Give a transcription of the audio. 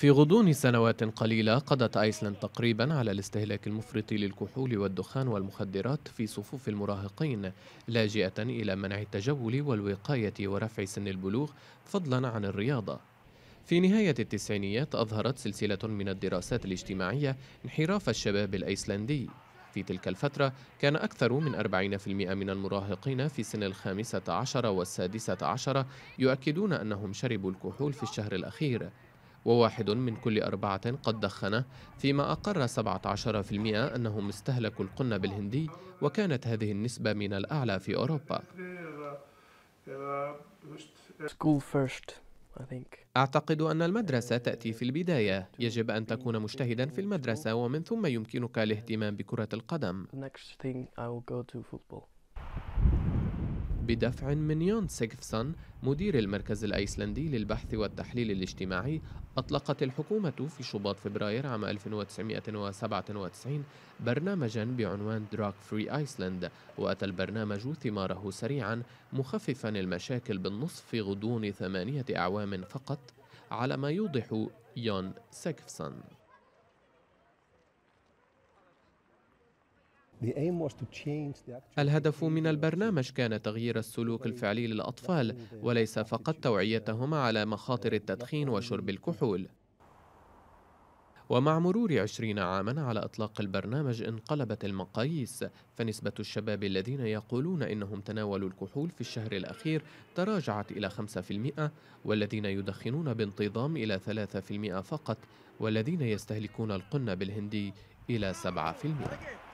في غضون سنوات قليلة قضت أيسلند تقريبا على الاستهلاك المفرط للكحول والدخان والمخدرات في صفوف المراهقين لاجئة إلى منع التجول والوقاية ورفع سن البلوغ فضلا عن الرياضة في نهاية التسعينيات أظهرت سلسلة من الدراسات الاجتماعية انحراف الشباب الأيسلندي في تلك الفترة كان أكثر من 40% من المراهقين في سن الخامسة عشر والسادسة عشر يؤكدون أنهم شربوا الكحول في الشهر الأخير وواحد من كل أربعة قد دخن فيما أقر 17% أنهم استهلكوا القنب الهندي وكانت هذه النسبة من الأعلى في أوروبا أعتقد أن المدرسة تأتي في البداية يجب أن تكون مجتهدا في المدرسة ومن ثم يمكنك الاهتمام بكرة القدم بدفع من يون سيكفسون مدير المركز الأيسلندي للبحث والتحليل الاجتماعي أطلقت الحكومة في شباط فبراير عام 1997 برنامجا بعنوان دراك فري آيسلند وأتى البرنامج ثماره سريعا مخففا المشاكل بالنصف في غضون ثمانية أعوام فقط على ما يوضح يون سيكفسون الهدف من البرنامج كان تغيير السلوك الفعلي للأطفال وليس فقط توعيتهم على مخاطر التدخين وشرب الكحول ومع مرور عشرين عاما على إطلاق البرنامج انقلبت المقاييس فنسبة الشباب الذين يقولون إنهم تناولوا الكحول في الشهر الأخير تراجعت إلى 5% والذين يدخنون بانتظام إلى 3% فقط والذين يستهلكون القنة بالهندي إلى 7%